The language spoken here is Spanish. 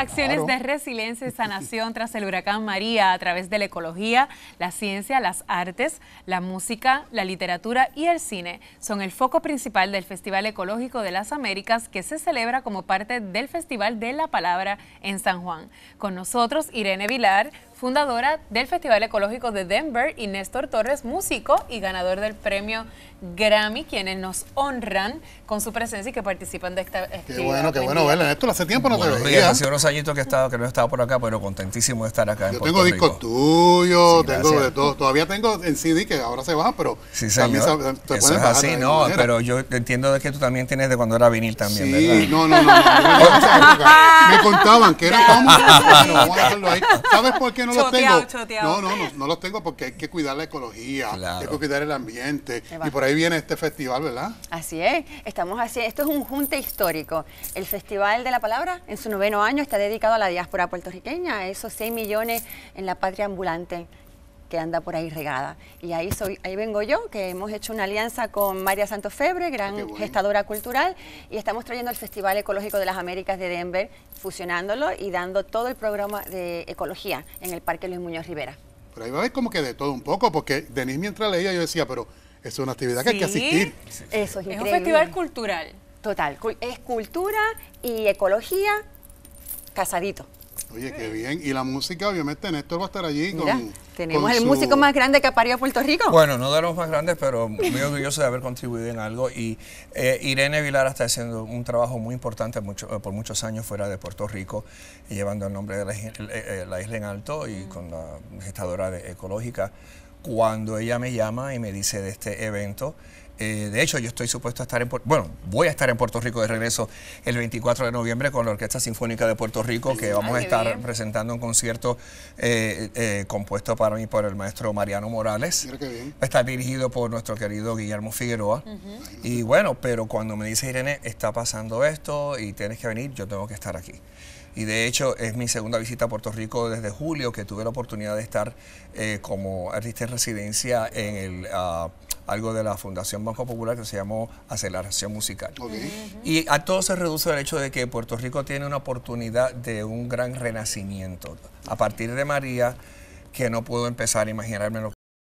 Acciones de resiliencia y sanación tras el huracán María a través de la ecología, la ciencia, las artes, la música, la literatura y el cine son el foco principal del Festival Ecológico de las Américas que se celebra como parte del Festival de la Palabra en San Juan. Con nosotros Irene Vilar, fundadora del Festival Ecológico de Denver, y Néstor Torres, músico y ganador del premio Grammy, quienes nos honran con su presencia y que participan de esta Qué bueno, qué bueno, verla. Néstor, hace tiempo no te te veía. Hace unos añitos que, he estado, que no he estado por acá, pero contentísimo de estar acá Yo tengo discos tuyos, tengo de todo. Todavía tengo en CD que ahora se baja, pero sí, también se, te Eso es así, no, pero yo entiendo de que tú también tienes de cuando era vinil también, sí, ¿verdad? no, no, no. no, me contaban que era como... ¿Sabes por qué no? no los No, no, no, no, los tengo porque hay que cuidar la ecología, hay que cuidar el ambiente. Y por ahí viene este festival, ¿verdad? Así es, estamos así. Esto es un junte histórico. El Festival de la Palabra, en su noveno año, está dedicado a la diáspora puertorriqueña, esos 6 millones en la patria ambulante que anda por ahí regada. Y ahí, soy, ahí vengo yo, que hemos hecho una alianza con María Santos Febre, gran gestadora cultural, y estamos trayendo el Festival Ecológico de las Américas de Denver, fusionándolo y dando todo el programa de ecología en el Parque Luis Muñoz Rivera. Pero ahí va a ver como que de todo un poco, porque Denis mientras leía yo decía, pero es una actividad que hay que asistir. Eso es un festival cultural. Total, es cultura y ecología casadito. Oye, qué bien. Y la música, obviamente, Néstor va a estar allí Tenemos el músico más grande que ha parido Puerto Rico. Bueno, no de los más grandes, pero muy orgulloso de haber contribuido en algo. Y eh, Irene Vilar está haciendo un trabajo muy importante mucho, eh, por muchos años fuera de Puerto Rico, y llevando el nombre de la, isla eh, en alto y mm. con la gestadora ecológica. Cuando ella me llama y me dice de este evento, eh, de hecho, yo estoy supuesto a estar en bueno, voy a estar en Puerto Rico de regreso el 24 de noviembre con la Orquesta Sinfónica de Puerto Rico, que ah, vamos a estar presentando un concierto eh, eh, compuesto para mí por el maestro Mariano Morales. Está dirigido por nuestro querido Guillermo Figueroa. Y bueno, pero cuando me dice Irene, está pasando esto y tienes que venir, yo tengo que estar aquí y de hecho es mi segunda visita a Puerto Rico desde julio que tuve la oportunidad de estar como artista en residencia en el ah, algo de la Fundación Banco Popular que se llamó aceleración musical. Y a todo se reduce el hecho de que Puerto Rico tiene una oportunidad de un gran renacimiento. A partir de María, que no puedo empezar a imaginarme lo